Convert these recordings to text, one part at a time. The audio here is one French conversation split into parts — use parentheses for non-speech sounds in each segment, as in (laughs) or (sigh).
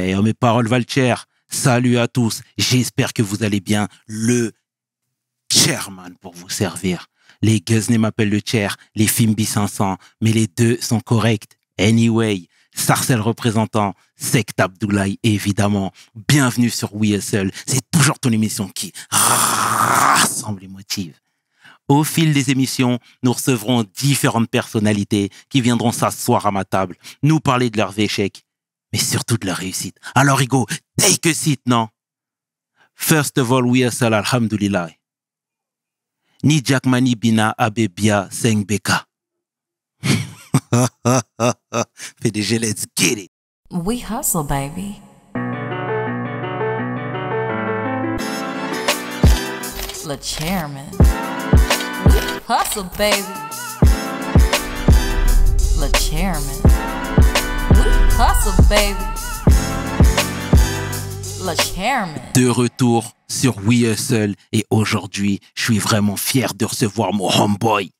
Eh, oh, mes paroles cher. salut à tous. J'espère que vous allez bien. Le chairman pour vous servir. Les Guzney m'appellent le chair, les Fimbi 500, mais les deux sont corrects. Anyway, Sarcel représentant, secte Abdoulaye évidemment. Bienvenue sur Seul, C'est toujours ton émission qui rassemble les motive. Au fil des émissions, nous recevrons différentes personnalités qui viendront s'asseoir à ma table, nous parler de leurs échecs, mais surtout de la réussite. Alors, Hugo, take a seat, non? First of all, we are sal alhamdulillah. Ni Mani, Bina Abebia Sengbeka. PDG, (laughs) let's get it. We hustle, baby. The chairman. hustle, baby. The chairman. De retour sur We Hustle et aujourd'hui, je suis vraiment fier de recevoir mon homeboy,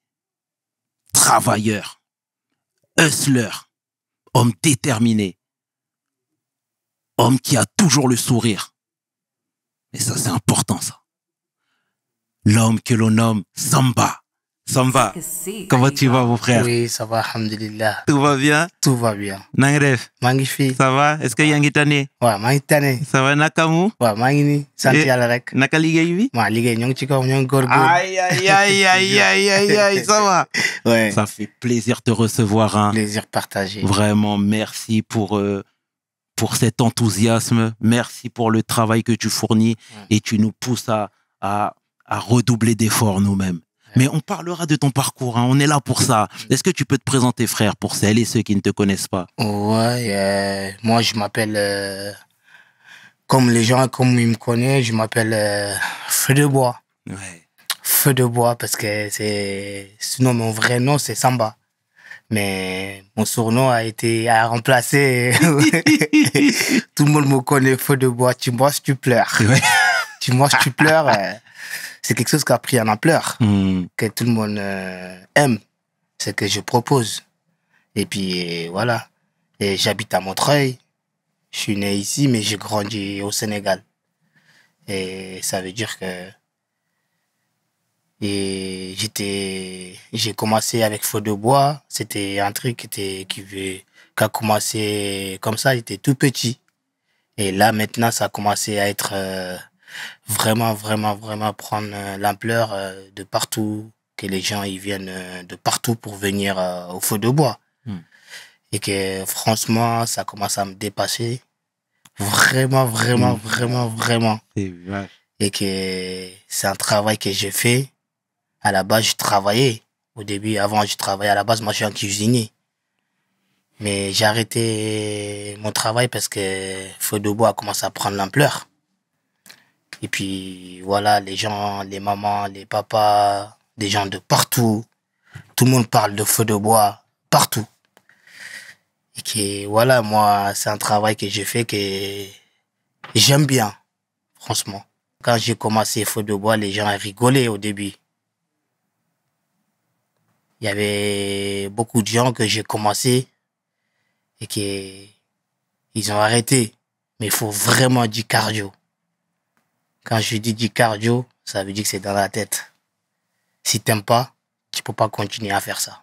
travailleur, hustler, homme déterminé, homme qui a toujours le sourire. Et ça, c'est important, ça. L'homme que l'on nomme Samba. Ça va. Comment tu vas, mon frère Oui, ça va, alhamdulillah. Tout va bien Tout va bien. Nangref magnifique. Ça va Est-ce que y a une Ouais, mangi Ça va, Nakamu Ouais, mangini. Santi eh, yalla rek. Naka ligay oui Ma ñong ci Aïe aïe aïe aïe aïe aïe aïe, ça va Ouais. Ça fait plaisir de te recevoir hein. Plaisir partagé. Vraiment merci pour euh, pour cet enthousiasme, merci pour le travail que tu fournis et tu nous pousses à, à, à redoubler d'efforts nous-mêmes. Mais on parlera de ton parcours, hein. on est là pour ça. Mm. Est-ce que tu peux te présenter, frère, pour celles et ceux qui ne te connaissent pas Ouais, euh, moi je m'appelle, euh, comme les gens, comme ils me connaissent, je m'appelle euh, Feu de Bois. Feu de Bois, parce que c'est. Sinon, mon vrai nom, c'est Samba mais mon surnom a été à remplacé. (laughs) Tout le monde me connaît feu de bois. Tu si tu pleures. tu si tu pleures c'est quelque chose qui a pris en ampleur, hmm. que tout le monde euh, aime, ce que je propose. Et puis voilà. Et j'habite à Montreuil. Je suis né ici, mais j'ai grandi au Sénégal. Et ça veut dire que et j'ai commencé avec Faux de bois c'était un truc qui était qui, qui a commencé comme ça j'étais tout petit et là maintenant ça a commencé à être euh, vraiment, vraiment, vraiment prendre euh, l'ampleur euh, de partout, que les gens ils viennent euh, de partout pour venir au feu de bois. Hmm. Et que franchement, ça commence à me dépasser. Vraiment, vraiment, hmm. vraiment, vraiment. Et que c'est un travail que j'ai fait. À la base, je travaillais. Au début, avant, je travaillais à la base, moi, je suis un cuisinier. Mais j'ai arrêté mon travail parce que Feu de Bois a commencé à prendre l'ampleur. Et puis voilà, les gens, les mamans, les papas, des gens de partout. Tout le monde parle de feu de bois, partout. Et que voilà, moi, c'est un travail que j'ai fait que j'aime bien, franchement. Quand j'ai commencé Feu de bois, les gens rigolaient au début. Il y avait beaucoup de gens que j'ai commencé et qui ils ont arrêté. Mais il faut vraiment du cardio. Quand je dis du cardio, ça veut dire que c'est dans la tête. Si t'aimes pas, tu peux pas continuer à faire ça.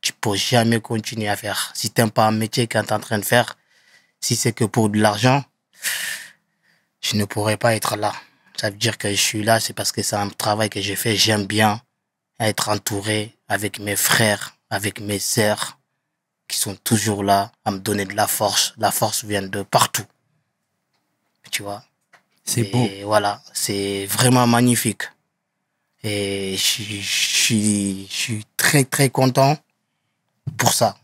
Tu peux jamais continuer à faire. Si t'aimes pas un métier que est en train de faire, si c'est que pour de l'argent, je ne pourrais pas être là. Ça veut dire que je suis là, c'est parce que c'est un travail que j'ai fait. J'aime bien être entouré avec mes frères, avec mes sœurs, qui sont toujours là à me donner de la force. La force vient de partout. Tu vois c'est beau. Voilà, c'est vraiment magnifique. Et je, suis très très content pour ça,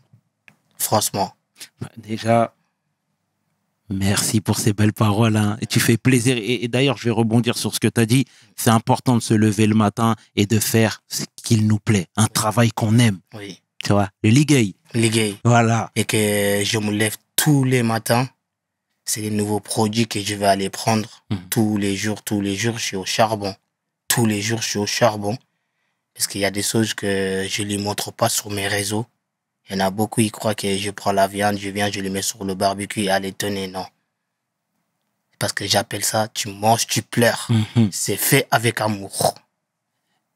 franchement. Bah, déjà, Merci pour ces belles paroles. Hein. tu fais plaisir. Et, d'ailleurs, je vais rebondir sur ce que tu as dit. C'est important de se lever le matin et de faire ce qu'il nous plaît, un travail qu'on aime. Oui. Tu vois, le ligue Voilà. Et que je me lève tous les matins c'est les nouveaux produits que je vais aller prendre hmm. tous les jours, tous les jours, je suis au charbon. Tous les jours, je suis au charbon. Parce qu'il y a des choses que je ne lui montre pas sur mes réseaux. Il y en a beaucoup, ils croient que je prends la viande, je viens, je les mets sur le barbecue et allez, tenez, non. Parce que j'appelle ça, tu manges, tu pleures. Hmm, hmm. C'est fait avec amour.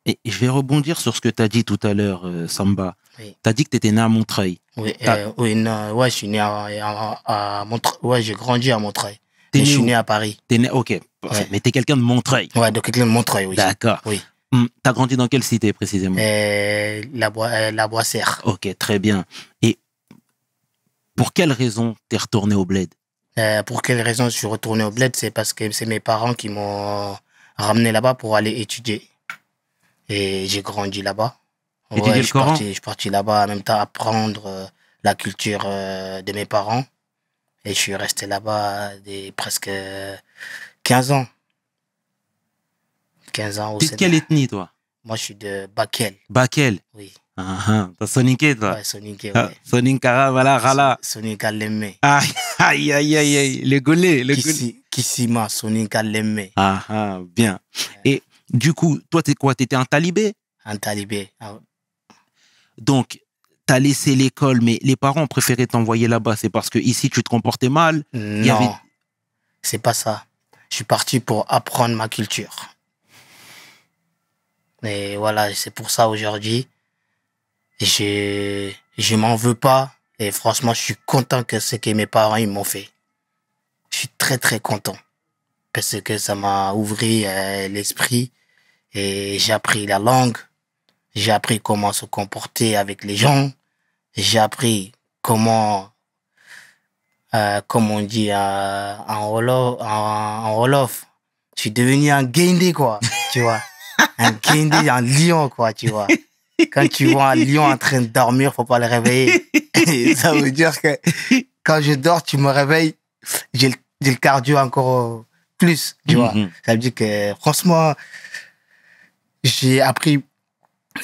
Et je vais rebondir sur ce que tu as dit tout à l'heure, euh, Samba. Tu as dit que tu étais né à Montreuil. Oui, euh, ouais, je suis né à, Montreuil. Ouais, j'ai grandi à Montreuil. né je suis né à Paris. T'es né, ok. Mais es quelqu'un de Montreuil. Ouais, de quelqu'un de Montreuil, oui. D'accord. Oui. Hum, as grandi dans quelle cité précisément euh, La, bois Ok, très bien. Et pour quelle raison es retourné au bled Pour quelle raison je suis retourné au bled C'est parce que c'est mes parents qui m'ont ramené là-bas pour aller étudier. Et j'ai grandi là-bas. Ouais, je, parti, je là-bas en même temps apprendre euh, la culture euh, de mes parents. Et je suis resté là-bas presque 15 euh, ans. 15 ans. quelle ethnie, toi Moi, je suis de Bakel. Bakel Oui. Ah, ah, ah. T'as toi Ouais, ouais. Soninkara, voilà, rala. Soninka l'aimé. aïe, aïe, aïe, Le le qui Kissima, Soninka l'aimé. Ah, bien. Et du coup, toi, t'es quoi T'étais un talibé Un talibé, Donc, ah Donc, t'as laissé l'école, mais les parents préféraient t'envoyer là-bas. C'est parce que ici, tu te comportais mal Non, c'est pas ça. Je suis parti pour apprendre ma culture. Et voilà, c'est pour ça aujourd'hui, je, je m'en veux pas. Et franchement, je suis content que ce que mes parents ils m'ont fait. Je suis très très content parce que ça m'a ouvert euh, l'esprit et j'ai appris la langue, j'ai appris comment se comporter avec les gens, j'ai appris comment, euh, comment on dit euh, en, Wolof, en, Je suis devenu un guindé, quoi, tu vois. Un guindé, un lion, quoi, tu vois. Quand tu vois un lion en train de dormir, faut pas le réveiller. (laughs) Ça veut dire que quand je dors, tu me réveilles, j'ai le, cardio encore euh, plus, tu vois. Mm-hmm. Ça veut dire que, franchement, j'ai appris,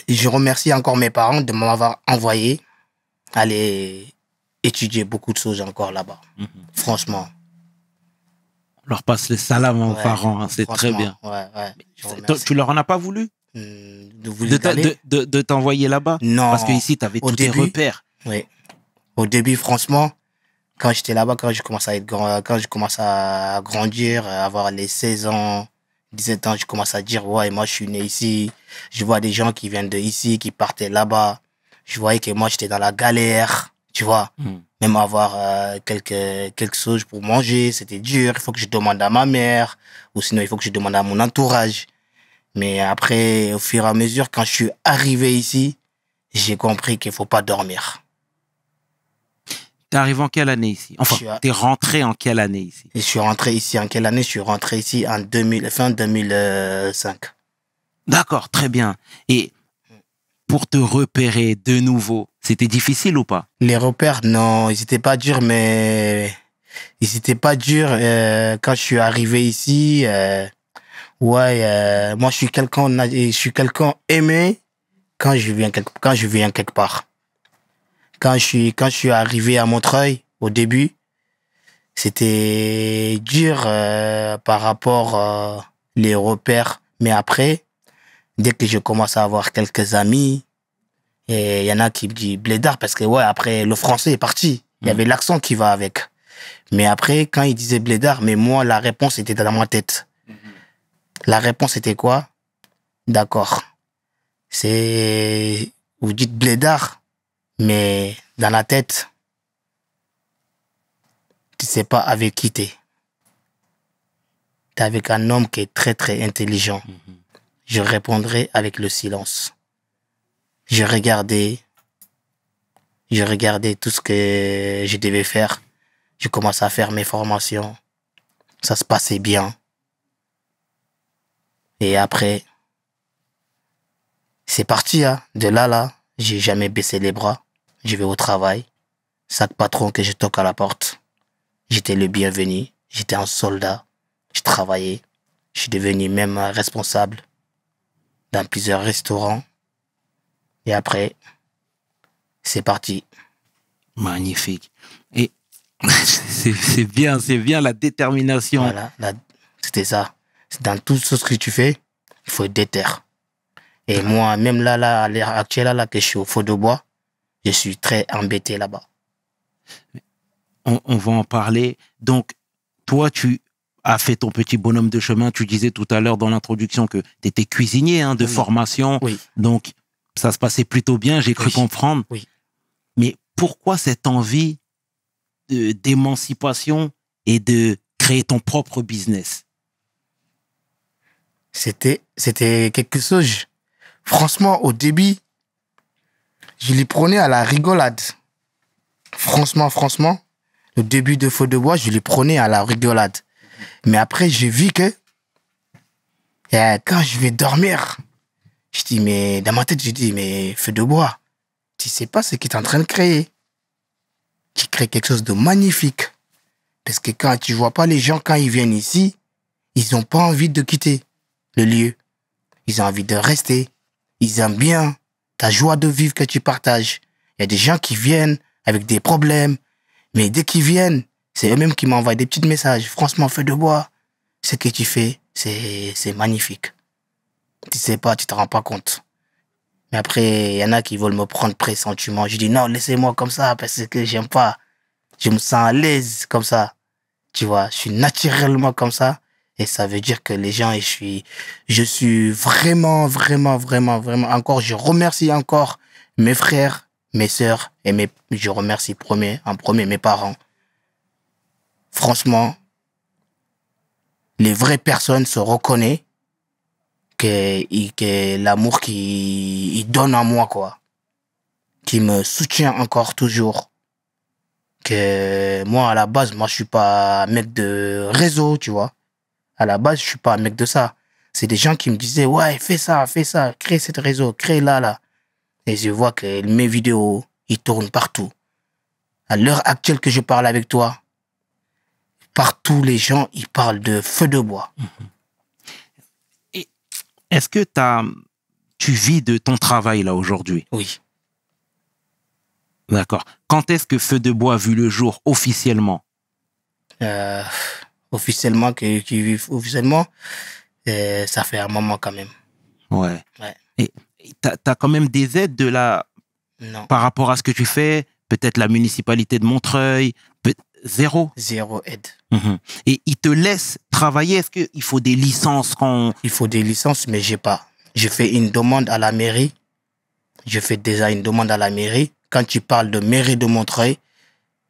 je remercie encore mes parents de m'avoir envoyé aller étudier beaucoup de choses encore là-bas. Mhm. Franchement. On leur passe les salam aux parents, hein, c'est très bien. tu leur en as pas voulu hmm, de, t'envoyer là-bas Non. Parce qu'ici, tu avais tous tes repères. Oui. Au début, franchement, quand j'étais là-bas, quand je commençais à être grand, quand je commence à grandir, à avoir les 16 ans, 17 ans, je commence à dire, ouais, moi, je suis né ici. Je vois des gens qui viennent de ici, qui partaient là-bas. Je voyais que moi, j'étais dans la galère, tu vois. Hmm. Même avoir euh, quelques quelque, chose pour manger, c'était dur. Il faut que je demande à ma mère, ou sinon, il faut que je demande à mon entourage. Mais après, au fur et à mesure, quand je suis arrivé ici, j'ai compris qu'il faut pas dormir. T'es arrivé en quelle année ici Enfin, t'es rentré en quelle année ici Je suis rentré ici en quelle année Je suis rentré ici en fin 2005. D'accord, très bien. Et pour te repérer de nouveau, c'était difficile ou pas Les repères, non, ils n'étaient pas durs, mais ils n'étaient pas durs euh, quand je suis arrivé ici. Euh, ouais, euh, moi je suis quelqu'un, je quelqu'un aimé quand je viens quand je viens quelque part quand je suis quand je suis arrivé à Montreuil au début, c'était dur euh, par rapport euh, les repères. Mais après, dès que je commence à avoir quelques amis, et il y en a qui me disent blédard parce que ouais après le français est parti. Il y mm. avait l'accent qui va avec. Mais après, quand ils disaient blédard, mais moi la réponse était dans ma tête. Mm-hmm. La réponse était quoi D'accord. C'est vous dites blédard, mais dans la tête, tu sais pas avec qui t'es. es avec un homme qui est très très intelligent. Mm-hmm. Je répondrai avec le silence. Je regardais, je regardais tout ce que je devais faire. Je commençais à faire mes formations. Ça se passait bien. Et après, c'est parti, hein. De là, là, j'ai jamais baissé les bras je vais au travail. Chaque patron que je toque à la porte. J'étais le bienvenu, j'étais un soldat, je travaillais, je suis devenu même responsable dans plusieurs restaurants. Et après, c'est parti. Magnifique. Et (laughs) c'est bien, c'est bien la détermination. Voilà, c'était ça. Dans tout ce que tu fais, il faut être déter. Et ah. moi, même là, là, à l'heure actuelle, là, que je suis au faux de bois, je suis très embêté là-bas. On, va en parler. Donc, toi, tu as fait ton petit bonhomme de chemin. Tu disais tout à l'heure dans l'introduction que tu étais cuisinier hein, de formation. Donc, ça se passait plutôt bien, j'ai cru comprendre. Mais pourquoi cette envie d'émancipation et de créer ton propre business C'était, c'était quelque chose. Franchement, au début, je les prenais à la rigolade. Franchement, franchement, le début de Feu de Bois, je les prenais à la rigolade. Mais après, j'ai vu que eh, quand je vais dormir, je dis, mais dans ma tête, je dis, mais Feu de Bois, tu sais pas ce qu'il est en train de créer. Tu crées quelque chose de magnifique. Parce que quand tu vois pas les gens, quand ils viennent ici, ils n'ont pas envie de quitter le lieu. Ils ont envie de rester. Ils aiment bien ta joie de vivre que tu partages. Il y a des gens qui viennent avec des problèmes, mais dès qu'ils viennent, c'est eux-mêmes qui m'envoient des petits messages. Franchement, feu de bois, ce que tu fais, c'est magnifique. Tu sais pas, tu te rends pas compte. Mais après, il y en a qui veulent me prendre pressentiment. Je dis non, laissez-moi comme ça parce que j'aime pas. Je me sens à l'aise comme ça. Tu vois, je suis naturellement comme ça. Et ça veut dire que les gens, je suis, je suis vraiment, vraiment, vraiment, vraiment, encore, je remercie encore mes frères, mes sœurs et mes, je remercie premier, en premier mes parents. Franchement, les vraies personnes se reconnaissent que, que l'amour qu'ils donnent à moi, quoi. Qui me soutient encore toujours. Que moi, à la base, moi, je suis pas mec de réseau, tu vois. À la base, je suis pas un mec de ça. C'est des gens qui me disaient, ouais, fais ça, fais ça, crée cette réseau, crée là, là. Et je vois que mes vidéos, ils tournent partout. À l'heure actuelle que je parle avec toi, partout les gens, ils parlent de feu de bois. Mhm. Et Est-ce que as, tu vis de ton travail là aujourd'hui Oui. D'accord. Quand est-ce que Feu de Bois a vu le jour officiellement euh, officiellement qui vivent officiellement euh, ça fait un moment quand même ouais, et tu as, quand même des aides de la non. par rapport à ce que tu fais peut-être la municipalité de Montreuil zéro zéro aide mhm. et ils te laissent travailler est-ce qu'il faut des licences quand il faut des licences mais j'ai pas je fais une demande à la mairie je fais déjà une demande à la mairie quand tu parles de mairie de Montreuil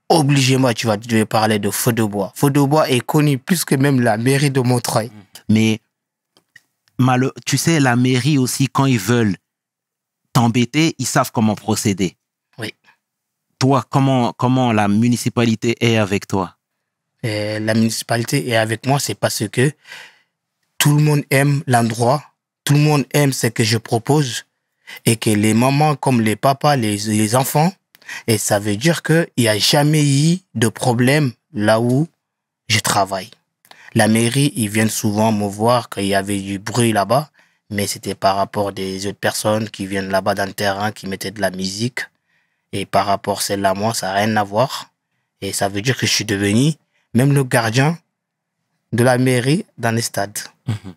obligément, tu vas devoir parler de Feu de Bois. Feu de Bois est connu plus que même la mairie de Montreuil. Mais tu sais, la mairie aussi, quand ils veulent t'embêter, ils savent comment procéder. Oui. Toi, comment, comment la municipalité est avec toi euh, La municipalité est avec moi, c'est parce que tout le monde aime l'endroit, tout le monde aime ce que je propose et que les mamans comme les papas, les enfants, et ça veut dire qu'il n'y a jamais eu de problème là où je travaille. La mairie, ils viennent souvent me voir qu'il y avait du bruit là-bas, mais c'était par rapport des autres personnes qui viennent là-bas dans le terrain, qui mettaient de la musique. Et par rapport à celle-là, moi, ça n'a rien à voir. Et ça veut dire que je suis devenu même le gardien de la mairie dans les stades. Mhm.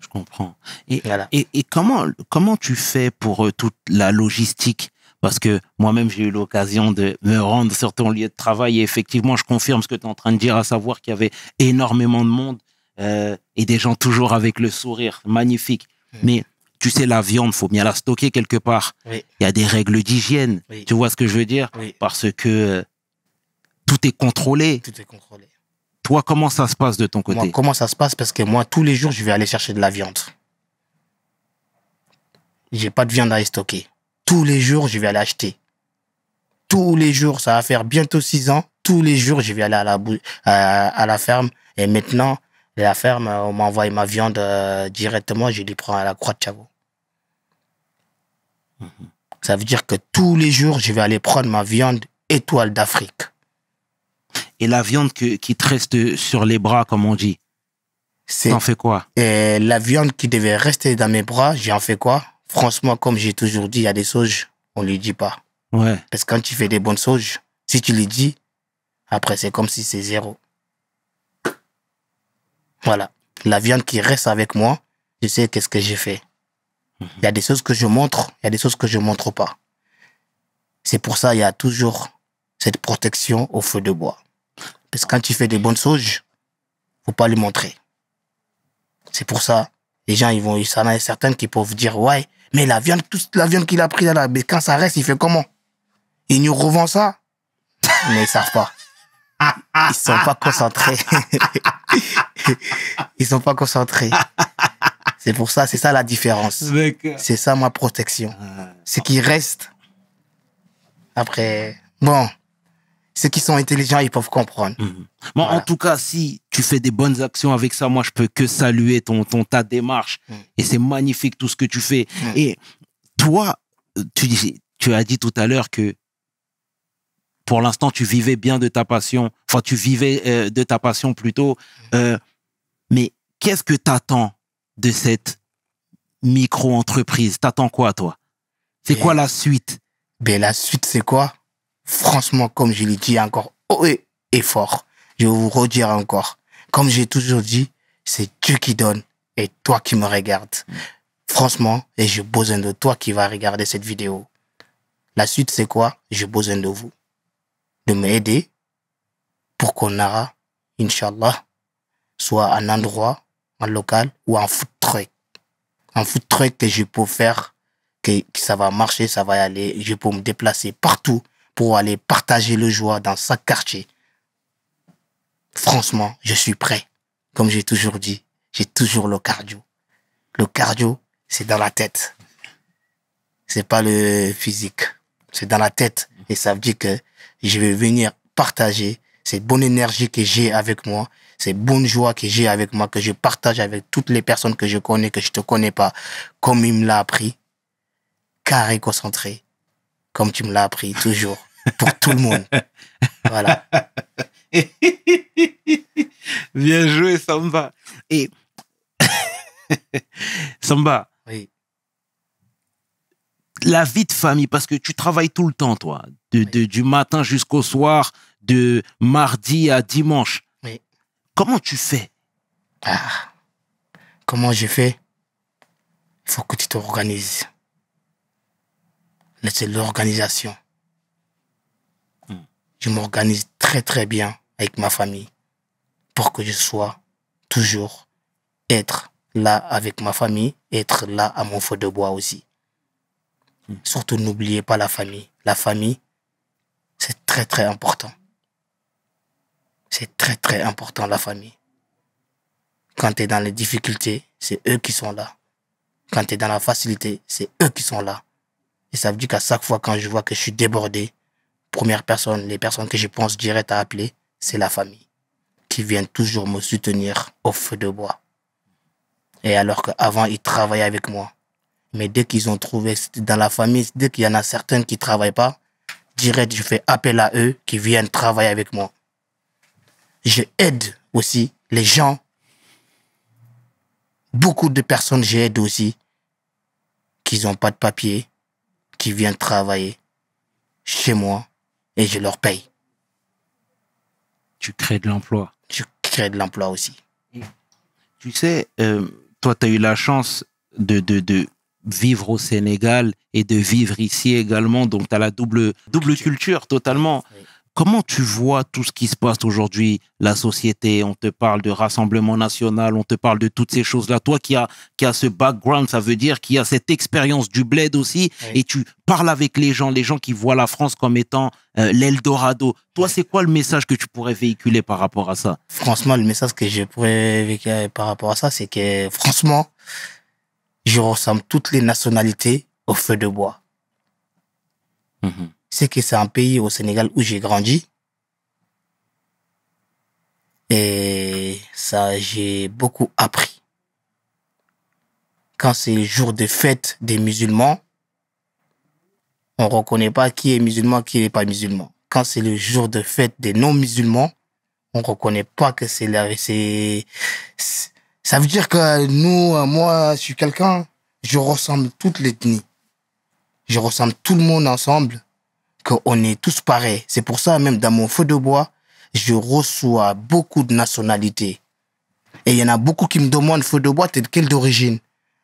Je comprends. Et, et, comment, comment tu fais pour euh, toute la logistique parce que moi-même, j'ai eu l'occasion de me rendre sur ton lieu de travail et effectivement, je confirme ce que tu es en train de dire, à savoir qu'il y avait énormément de monde euh, et des gens toujours avec le sourire, magnifique. Mais tu sais, la viande, faut bien la stocker quelque part. Il y a des règles d'hygiène. Tu vois ce que je veux dire Parce que euh, tout est contrôlé. Tout est contrôlé. Toi, comment ça se passe de ton côté Comment ça se passe Parce que moi, tous les jours, je vais aller chercher de la viande. J'ai pas de viande à stocker. Tous les jours, je vais aller acheter. Tous les jours, ça va faire bientôt six ans. Tous les jours, je vais aller à la, la ferme. Et maintenant, la ferme, euh, on m'envoie ma viande euh, directement, je les prends à la croix de Chavo. Ça veut dire que tous les jours, je vais aller prendre ma viande étoile d'Afrique. Et la viande qui reste sur les bras, comme on dit, t'en fais quoi et La viande qui devait rester dans mes bras, j'en fais quoi franchement, comme j'ai toujours dit, il y a des sauges, on ne les dit pas. Ouais. Parce que quand tu fais des bonnes sauges, si tu les dis, après, c'est comme si c'est zéro. Voilà. La viande qui reste avec moi, je sais qu'est-ce que j'ai fait. Mhm. Il y a des choses que je montre, il y a des choses que je ne montre pas. C'est pour ça il y a toujours cette protection au feu de bois. Parce que quand tu fais des bonnes sauges, faut pas lui montrer. C'est pour ça, les gens, ils vont, il y en a certains qui peuvent dire, ouais, mais la viande, toute la viande qu'il a prise là, quand ça reste, il fait comment Il nous revend ça (laughs) Mais ils savent pas. (laughs) Ils sont pas concentrés. (laughs) ils sont pas concentrés. C'est pour ça, c'est ça la différence. C'est ça ma protection. Ah. Ce qui reste. Après, bon ceux qui sont intelligents, ils peuvent comprendre. Mhm. en tout cas, si tu fais des bonnes actions avec ça, moi, je peux que saluer ton, ton ta démarche. Mm. Et c'est magnifique tout ce que tu fais. Mm. Et toi, euh, tu, as dit tout à l'heure que pour l'instant, tu vivais bien de ta passion. Enfin, tu vivais euh, de ta passion plutôt. Mm. Euh, mais qu'est-ce que tu attends de cette micro-entreprise T'attends quoi, toi C'est quoi la suite Ben, la suite, c'est quoi franchement, comme je l'ai dit encore haut et fort, je vous redire encore, comme j'ai toujours dit, c'est Dieu qui donne et toi qui me regardes. Franchement, et j'ai besoin de toi qui va regarder cette vidéo. La suite, c'est quoi J'ai besoin de vous, de m'aider pour qu'on aura, Inch'Allah, soit un endroit, un local ou un food truck. Un food truck que je peux faire, que, ça va marcher, ça va y aller. Je peux me déplacer partout pour aller partager le joie dans sa quartier. Franchement, je suis prêt. Comme j'ai toujours dit, j'ai toujours le cardio. Le cardio, c'est dans la tête. C'est pas le physique. C'est dans la tête. Et ça veut dire que je vais venir partager cette bonne énergie que j'ai avec moi, cette bonne joie que j'ai avec moi, que je partage avec toutes les personnes que je connais, que je te connais pas, comme il me l'a appris. Carré concentré, comme tu me l'as appris, toujours, pour tout le monde. Voilà. (laughs) Bien joué, Samba. Et (laughs) Samba. La vie de famille, parce que tu travailles tout le temps, toi, du matin jusqu'au soir, de mardi à dimanche. Oui. Comment tu fais ah. Comment je fais Il faut que tu t'organises c'est l'organisation. Hmm. Je m'organise très très bien avec ma famille pour que je sois toujours être là avec ma famille, être là à mon feu de bois aussi. Hmm. Surtout n'oubliez pas la famille. La famille, c'est très très important. C'est très très important la famille. Quand tu es dans les difficultés, c'est eux qui sont là. Quand tu es dans la facilité, c'est eux qui sont là. Et ça veut dire qu'à chaque fois, quand je vois que je suis débordé, première personne, les personnes que je pense direct à appeler, c'est la famille, qui vient toujours me soutenir au feu de bois. Et alors qu'avant, ils travaillaient avec moi. Mais dès qu'ils ont trouvé, dans la famille, dès qu'il y en a certaines qui ne travaillent pas, direct, je fais appel à eux qui viennent travailler avec moi. Je aide aussi les gens. Beaucoup de personnes, j'aide aussi, qui n'ont pas de papier, qui travailler chez moi et je leur paye. Tu crées de l'emploi. Tu crées de l'emploi aussi. Tu sais, euh, toi, tu as eu la chance de, vivre au Sénégal et de vivre ici également. Donc, tu as la double, double culture, totalement. Comment tu vois tout ce qui se passe aujourd'hui, la société On te parle de rassemblement national, on te parle de toutes ces choses-là. Toi qui as qui a ce background, ça veut dire qu'il y a cette expérience du bled aussi, et tu parles avec les gens, les gens qui voient la France comme étant euh, l'Eldorado. Toi, c'est quoi le message que tu pourrais véhiculer par rapport à ça Franchement, le message que je pourrais véhiculer par rapport à ça, c'est que franchement, je ressemble toutes les nationalités au feu de bois. Mhm c'est que c'est un pays au Sénégal où j'ai grandi. Et ça, j'ai beaucoup appris. Quand c'est le jour de fête des musulmans, on reconnaît pas qui est musulman, qui n'est pas musulman. Quand c'est le jour de fête des non-musulmans, on reconnaît pas que c'est c'est, ça veut dire que nous, euh, moi, je suis quelqu'un, je ressemble toute l'ethnie. Je ressemble tout le monde ensemble qu'on est tous pareils. C'est pour ça, même dans mon feu de bois, je reçois beaucoup de nationalités. Et il y en a beaucoup qui me demandent, feu de bois, t'es de quelle d'origine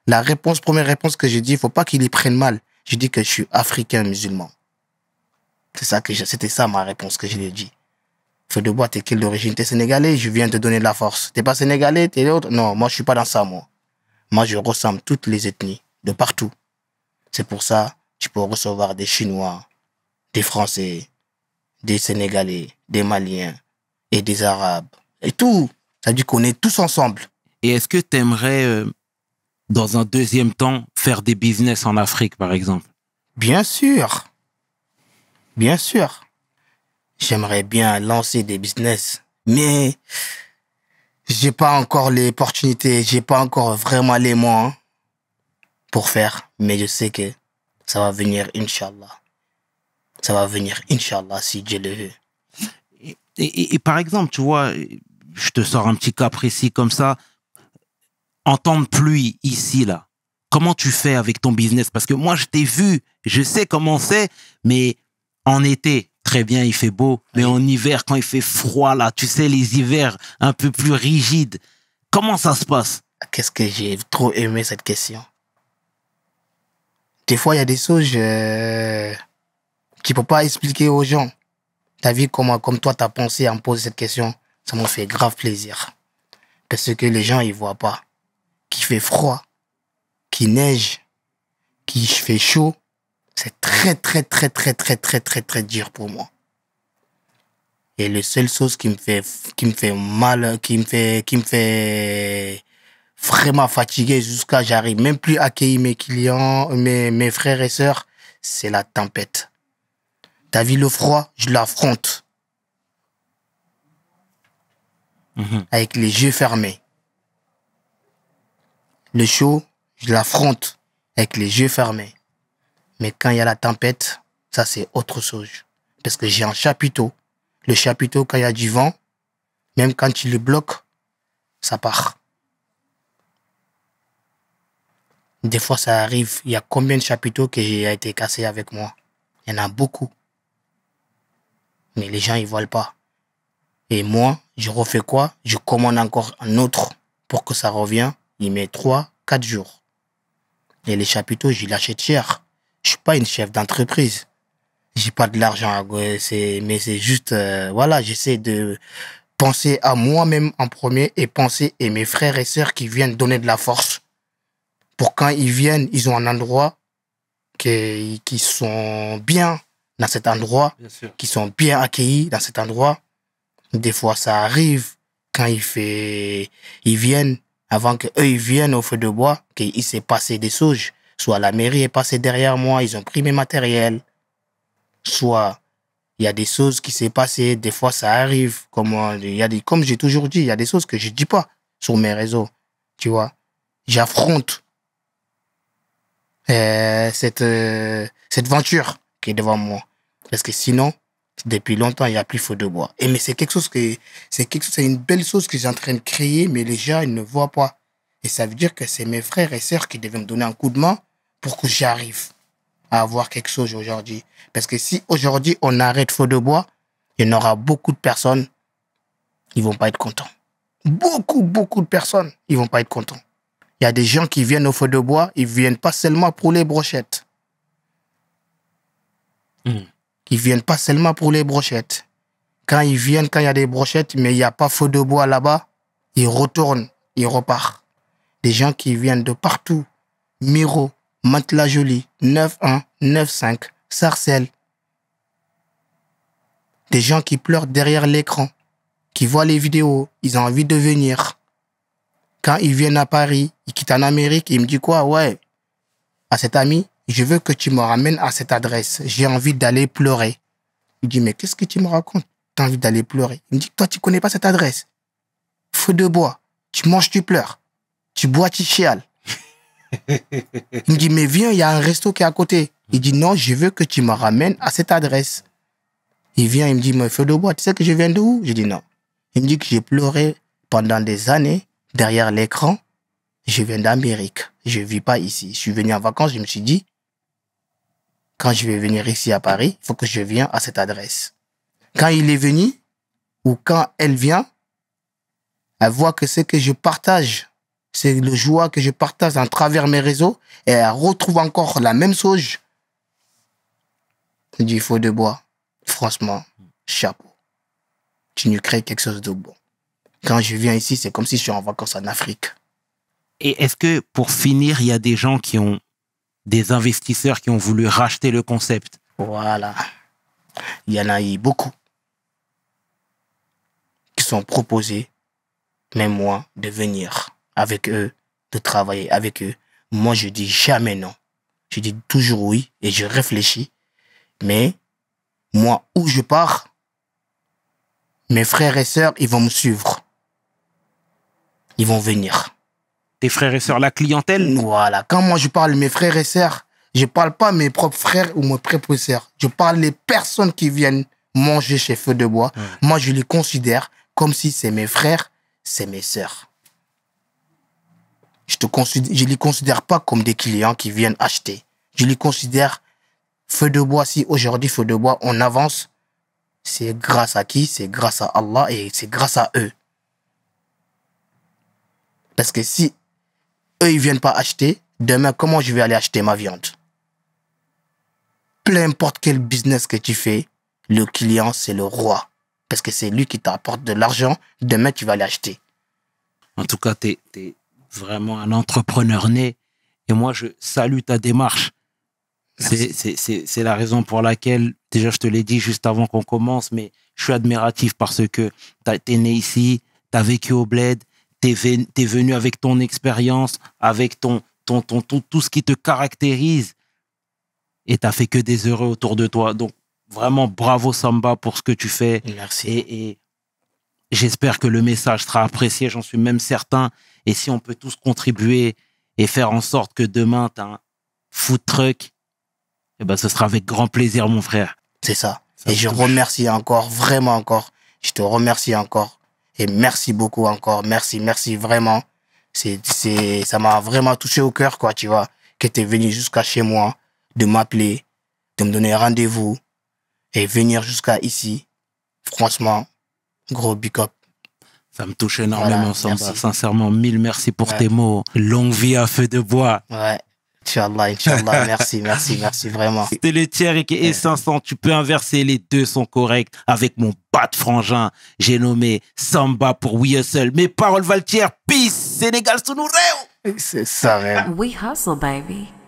La réponse, première réponse que j'ai dit, il faut pas qu'ils y prennent mal. Je dis que je suis africain musulman. C'est ça que c'était ça ma réponse que je lui ai dit. Feu de bois, t'es quelle d'origine T'es sénégalais Je viens te donner de la force. T'es pas sénégalais T'es l'autre Non, moi je suis pas dans ça, moi. Moi je ressemble toutes les ethnies, de partout. C'est pour ça, tu peux recevoir des Chinois, des Français, des Sénégalais, des Maliens et des Arabes. Et tout. Ça veut dire qu'on est tous ensemble. Et est-ce que tu aimerais, euh, dans un deuxième temps, faire des business en Afrique, par exemple Bien sûr. Bien sûr. J'aimerais bien lancer des business, mais j'ai pas encore les opportunités, j'ai pas encore vraiment les moyens pour faire, mais je sais que ça va venir, Inch'Allah. Ça va venir, Inch'Allah, si Dieu le veut. Et, et, par exemple, tu vois, je te sors un petit cas précis comme ça. En temps de pluie, ici, là, comment tu fais avec ton business Parce que moi, je t'ai vu, je sais comment c'est, mais en été, très bien, il fait beau, mais en hiver, quand il fait froid, là, tu sais, les hivers un peu plus rigides, comment ça se passe Qu'est-ce que j'ai trop aimé cette question. Des fois, il y a des choses, je euh, qui peut pas expliquer aux gens, ta vie comment, comme toi, t'as pensé à me poser cette question, ça me fait grave plaisir. Parce que les gens, ils voient pas qui fait froid, qui neige, qui fait chaud. C'est très, très, très, très, très, très, très, très dur pour moi. Et le seule chose qui me fait, qui me fait mal, qui me fait, qui me fait vraiment fatigué jusqu'à j'arrive même plus à accueillir mes clients, mes, mes frères et sœurs, c'est la tempête. Ta vu le froid, je l'affronte. Mhm. Avec les yeux fermés. Le chaud, je l'affronte avec les yeux fermés. Mais quand il y a la tempête, ça c'est autre chose. Parce que j'ai un chapiteau. Le chapiteau, quand il y a du vent, même quand tu le bloques, ça part. Des fois, ça arrive. Il y a combien de chapiteaux qui a été cassé avec moi Il y en a beaucoup mais les gens, ils voient pas. Et moi, je refais quoi Je commande encore un autre pour que ça revienne. Il met 3, 4 jours. Et les chapiteaux, je l'achète cher. Je suis pas une chef d'entreprise. J'ai pas de l'argent, mais c'est juste, euh, voilà, j'essaie de penser à moi-même en premier et penser à mes frères et sœurs qui viennent donner de la force. Pour quand ils viennent, ils ont un endroit qui, qui sont bien, dans cet endroit, qui sont bien accueillis dans cet endroit. Des fois, ça arrive quand il fait, ils viennent, avant qu'eux viennent au feu de bois, qu'il s'est passé des sauges. Soit la mairie est passée derrière moi, ils ont pris mes matériels. Soit il y a des choses qui s'est passé, des fois ça arrive. Comme, il y a des, comme j'ai toujours dit, il y a des choses que je dis pas sur mes réseaux. Tu vois, j'affronte euh, cette, aventure cette venture qui est devant moi. Parce que sinon, depuis longtemps, il n'y a plus feu de bois. Et mais c'est quelque chose que, c'est quelque c'est une belle chose que j'ai en train de créer, mais les gens, ils ne voient pas. Et ça veut dire que c'est mes frères et sœurs qui devaient me donner un coup de main pour que j'arrive à avoir quelque chose aujourd'hui. Parce que si aujourd'hui on arrête feu de bois, il y en aura beaucoup de personnes, ils vont pas être contents. Beaucoup, beaucoup de personnes, ils vont pas être contents. Il y a des gens qui viennent au feu de bois, ils viennent pas seulement pour les brochettes. Hmm. Ils viennent pas seulement pour les brochettes. Quand ils viennent, quand il y a des brochettes, mais il n'y a pas feu de bois là-bas, ils retournent, ils repartent. Des gens qui viennent de partout. Miro, matelas jolie 9-1, 5 Sarcelles. Des gens qui pleurent derrière l'écran, qui voient les vidéos, ils ont envie de venir. Quand ils viennent à Paris, ils quittent en Amérique, ils me disent quoi Ouais, à cet ami, je veux que tu me ramènes à cette adresse. J'ai envie d'aller pleurer. Il dit, mais qu'est-ce que tu me racontes Tu as envie d'aller pleurer. Il me dit, toi, tu connais pas cette adresse. Feu de bois. Tu manges, tu pleures. Tu bois, tu chiales. (laughs) il me dit, mais viens, il y a un resto qui est à côté. Il dit, non, je veux que tu me ramènes à cette adresse. Il vient, il me dit, mais feu de bois, tu sais que je viens d'où Je dis, non. Il me dit que j'ai pleuré pendant des années derrière l'écran. Je viens d'Amérique. Je ne vis pas ici. Je suis venu en vacances, je me suis dit, quand je vais venir ici à Paris, il faut que je vienne à cette adresse. Quand il est venu, ou quand elle vient, elle voit que ce que je partage, c'est le joie que je partage à travers mes réseaux, et elle retrouve encore la même sauge du faux de bois. Franchement, chapeau. Tu nous crées quelque chose de bon. Quand je viens ici, c'est comme si je suis en vacances en Afrique. Et est-ce que, pour finir, il y a des gens qui ont des investisseurs qui ont voulu racheter le concept. Voilà. Il y en a eu beaucoup qui sont proposés, même moi, de venir avec eux, de travailler avec eux. Moi, je dis jamais non. Je dis toujours oui et je réfléchis. Mais moi, où je pars, mes frères et sœurs, ils vont me suivre. Ils vont venir tes frères et sœurs, la clientèle. Voilà. Quand moi je parle mes frères et sœurs, je parle pas mes propres frères ou mes propres sœurs. Je parle les personnes qui viennent manger chez Feu de Bois. Moi, je les considère comme si c'est mes frères, c'est mes sœurs. Je ne les considère pas comme des clients qui viennent acheter. Je les considère Feu de Bois. Si aujourd'hui, Feu de Bois, on avance, c'est grâce à qui C'est grâce à Allah et c'est grâce à eux. Parce que si eux, ils viennent pas acheter. Demain, comment je vais aller acheter ma viande Peu importe quel business que tu fais, le client, c'est le roi. Parce que c'est lui qui t'apporte de l'argent. Demain, tu vas acheter En tout cas, tu es, vraiment un entrepreneur né. Et moi, je salue ta démarche. C'est la raison pour laquelle, déjà, je te l'ai dit juste avant qu'on commence, mais je suis admiratif parce que tu es né ici, tu as vécu au bled, t'es venu avec ton expérience, avec ton, ton, ton, tout ce qui te caractérise, et t'as fait que des heureux autour de toi. Donc vraiment bravo Samba pour ce que tu fais. Merci. Et, j'espère que le message sera apprécié, j'en suis même certain. Et si on peut tous contribuer et faire en sorte que demain t'as un food truck, eh ben ce sera avec grand plaisir mon frère. C'est ça. Et je remercie encore, vraiment encore. Je te remercie encore et merci beaucoup encore. Merci, merci vraiment. C'est, c'est, ça m'a vraiment touché au cœur, quoi, tu vois, que tu es venu jusqu'à chez moi, de m'appeler, de me donner rendez-vous et venir jusqu'à ici. Franchement, gros big up. Ça me touche énormément, sincèrement. Mille merci pour tes mots. Longue vie à feu de bois. Ouais. Inch'Allah, Inch'Allah, (laughs) merci, merci, merci vraiment. C'était le tiers et 500, tu peux inverser, les deux sont corrects. Avec mon bat de frangin, j'ai nommé Samba pour We Hustle. Mes paroles valent tiers, peace, Sénégal sous C'est ça, même. We Hustle, baby.